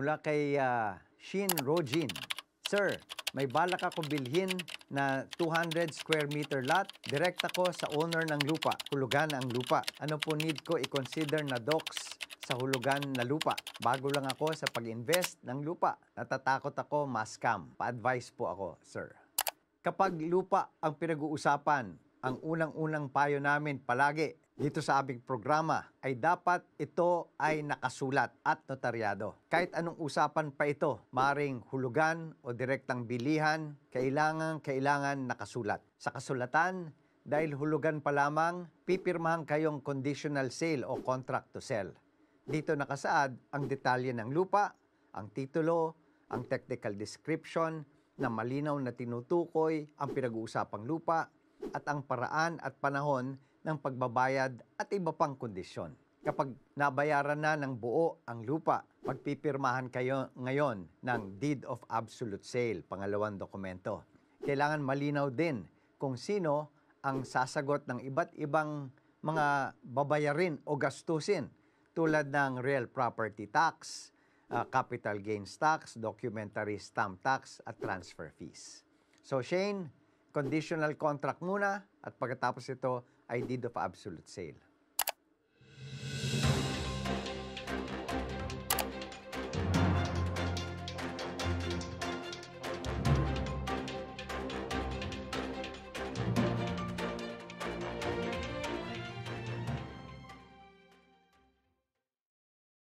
mula kay uh, Shin Rojin. Sir, may balak ako bilhin na 200 square meter lot. Direkta ko sa owner ng lupa. Hulugan ang lupa. Ano po need ko i-consider na docs sa hulugan na lupa? Bago lang ako sa pag-invest ng lupa. Natatakot ako mas scam Pa-advise po ako, sir. Kapag lupa ang pinag-uusapan, ang unang-unang payo namin palagi dito sa aming programa ay dapat ito ay nakasulat at notaryado. Kahit anong usapan pa ito, maring hulugan o direktang bilihan, kailangan kailangan nakasulat. Sa kasulatan, dahil hulugan pa lamang, pipirmahan kayong conditional sale o contract to sell. Dito nakasaad ang detalye ng lupa, ang titulo, ang technical description na malinaw na tinutukoy ang pinag-uusapang lupa, at ang paraan at panahon ng pagbabayad at iba pang kondisyon. Kapag nabayaran na ng buo ang lupa, pagpipirmahan kayo ngayon ng Deed of Absolute Sale, pangalawang dokumento. Kailangan malinaw din kung sino ang sasagot ng iba't ibang mga babayarin o gastusin tulad ng real property tax, uh, capital gains tax, documentary stamp tax at transfer fees. So Shane, conditional contract muna at pagkatapos ito ay deed of absolute sale.